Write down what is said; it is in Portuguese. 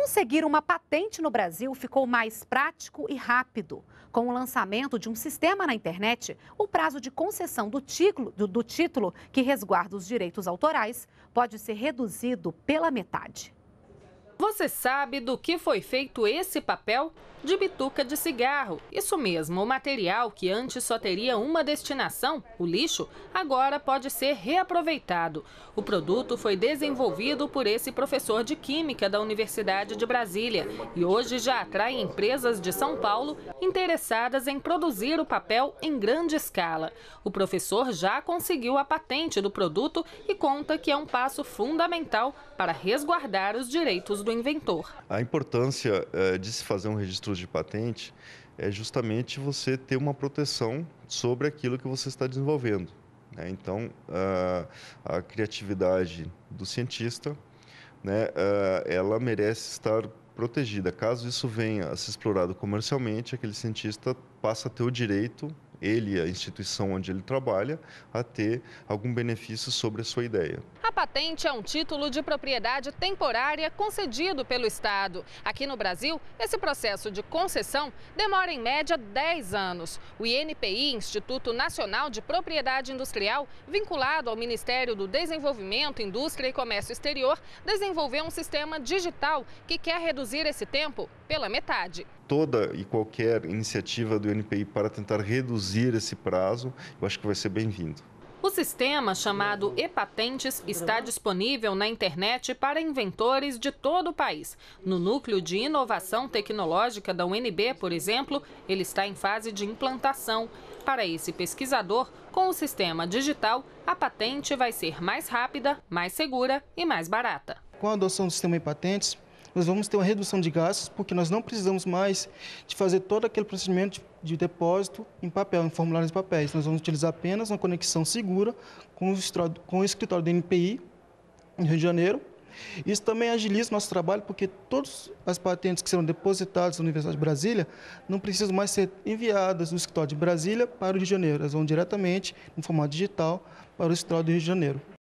Conseguir uma patente no Brasil ficou mais prático e rápido. Com o lançamento de um sistema na internet, o prazo de concessão do título, do, do título que resguarda os direitos autorais pode ser reduzido pela metade. Você sabe do que foi feito esse papel? De bituca de cigarro. Isso mesmo, o material que antes só teria uma destinação, o lixo, agora pode ser reaproveitado. O produto foi desenvolvido por esse professor de Química da Universidade de Brasília e hoje já atrai empresas de São Paulo interessadas em produzir o papel em grande escala. O professor já conseguiu a patente do produto e conta que é um passo fundamental para resguardar os direitos do do inventor. A importância eh, de se fazer um registro de patente é justamente você ter uma proteção sobre aquilo que você está desenvolvendo. Né? Então, a, a criatividade do cientista, né, eh, ela merece estar protegida. Caso isso venha a ser explorado comercialmente, aquele cientista passa a ter o direito ele e a instituição onde ele trabalha a ter algum benefício sobre a sua ideia. A patente é um título de propriedade temporária concedido pelo Estado. Aqui no Brasil, esse processo de concessão demora em média 10 anos. O INPI, Instituto Nacional de Propriedade Industrial, vinculado ao Ministério do Desenvolvimento, Indústria e Comércio Exterior, desenvolveu um sistema digital que quer reduzir esse tempo pela metade toda e qualquer iniciativa do NPI para tentar reduzir esse prazo, eu acho que vai ser bem-vindo. O sistema chamado E-Patentes está disponível na internet para inventores de todo o país. No núcleo de inovação tecnológica da UNB, por exemplo, ele está em fase de implantação. Para esse pesquisador, com o sistema digital, a patente vai ser mais rápida, mais segura e mais barata. Com a adoção do sistema E-Patentes, nós vamos ter uma redução de gastos, porque nós não precisamos mais de fazer todo aquele procedimento de depósito em papel, em formulários de papéis. Nós vamos utilizar apenas uma conexão segura com o escritório, do NPI, em Rio de Janeiro. Isso também agiliza o nosso trabalho, porque todas as patentes que serão depositadas na Universidade de Brasília não precisam mais ser enviadas do escritório de Brasília para o Rio de Janeiro. Elas vão diretamente, no formato digital, para o escritório do Rio de Janeiro.